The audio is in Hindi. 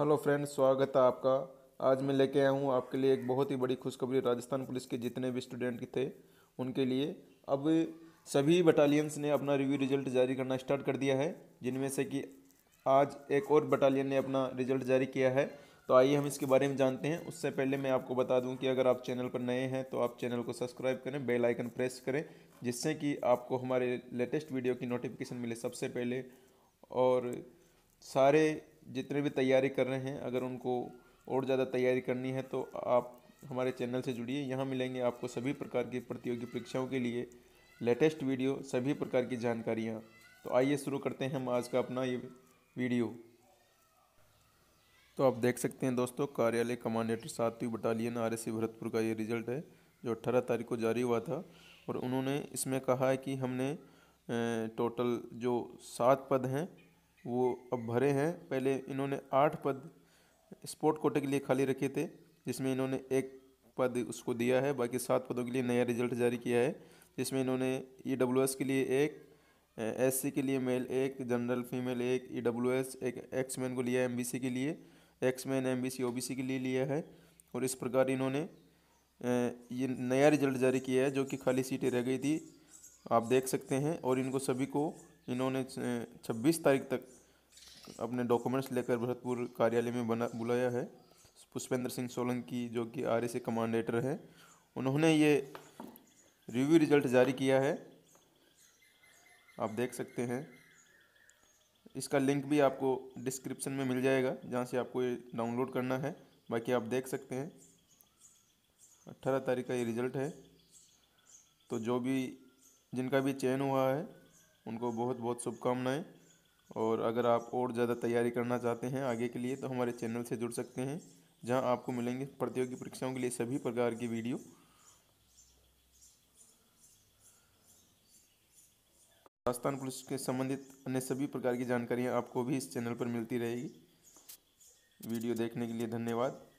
हेलो फ्रेंड्स स्वागत है आपका आज मैं लेके आया हूँ आपके लिए एक बहुत ही बड़ी खुशखबरी राजस्थान पुलिस के जितने भी स्टूडेंट थे उनके लिए अब सभी बटालियंस ने अपना रिव्यू रिजल्ट जारी करना स्टार्ट कर दिया है जिनमें से कि आज एक और बटालियन ने अपना रिजल्ट जारी किया है तो आइए हम इसके बारे में जानते हैं उससे पहले मैं आपको बता दूं कि अगर आप चैनल पर नए हैं तो आप चैनल को सब्सक्राइब करें बेल आइकन प्रेस करें जिससे कि आपको हमारे लेटेस्ट वीडियो की नोटिफिकेशन मिले सबसे पहले और सारे जितने भी तैयारी कर रहे हैं अगर उनको और ज़्यादा तैयारी करनी है तो आप हमारे चैनल से जुड़िए यहाँ मिलेंगे आपको सभी प्रकार की प्रतियोगी परीक्षाओं के लिए लेटेस्ट वीडियो सभी प्रकार की जानकारियाँ तो आइए शुरू करते हैं हम आज का अपना ये वीडियो तो आप देख सकते हैं दोस्तों कार्यालय कमांडेटर सातवीं बटालियन आर एस भरतपुर का ये रिजल्ट है जो अट्ठारह तारीख को जारी हुआ था और उन्होंने इसमें कहा है कि हमने टोटल जो सात पद हैं वो अब भरे हैं पहले इन्होंने आठ पद स्पोर्ट कोटे के लिए खाली रखे थे जिसमें इन्होंने एक पद उसको दिया है बाकी सात पदों के लिए नया रिजल्ट जारी किया है जिसमें इन्होंने ई डब्ल्यू एस के लिए एक एस सी के लिए मेल एक जनरल फीमेल एक ई डब्ल्यू एस एक एक्स मैन को लिया है एम बी सी के लिए ex man M B C O B C के लिए लिया है और इस प्रकार इन्होंने ये नया रिजल्ट जारी किया है जो कि खाली सीटें रह गई थी आप देख सकते हैं और इनको सभी को इन्होंने 26 तारीख तक अपने डॉक्यूमेंट्स लेकर भरतपुर कार्यालय में बना बुलाया है पुष्पेंद्र सिंह सोलंकी जो कि आर ए कमांडेटर है उन्होंने ये रिव्यू रिजल्ट जारी किया है आप देख सकते हैं इसका लिंक भी आपको डिस्क्रिप्शन में मिल जाएगा जहाँ से आपको ये डाउनलोड करना है बाकी आप देख सकते हैं अट्ठारह तारीख का ये रिज़ल्ट है तो जो भी जिनका भी चयन हुआ है उनको बहुत बहुत शुभकामनाएँ और अगर आप और ज़्यादा तैयारी करना चाहते हैं आगे के लिए तो हमारे चैनल से जुड़ सकते हैं जहाँ आपको मिलेंगे प्रतियोगी परीक्षाओं के लिए सभी प्रकार की वीडियो राजस्थान पुलिस के संबंधित अन्य सभी प्रकार की जानकारियाँ आपको भी इस चैनल पर मिलती रहेगी वीडियो देखने के लिए धन्यवाद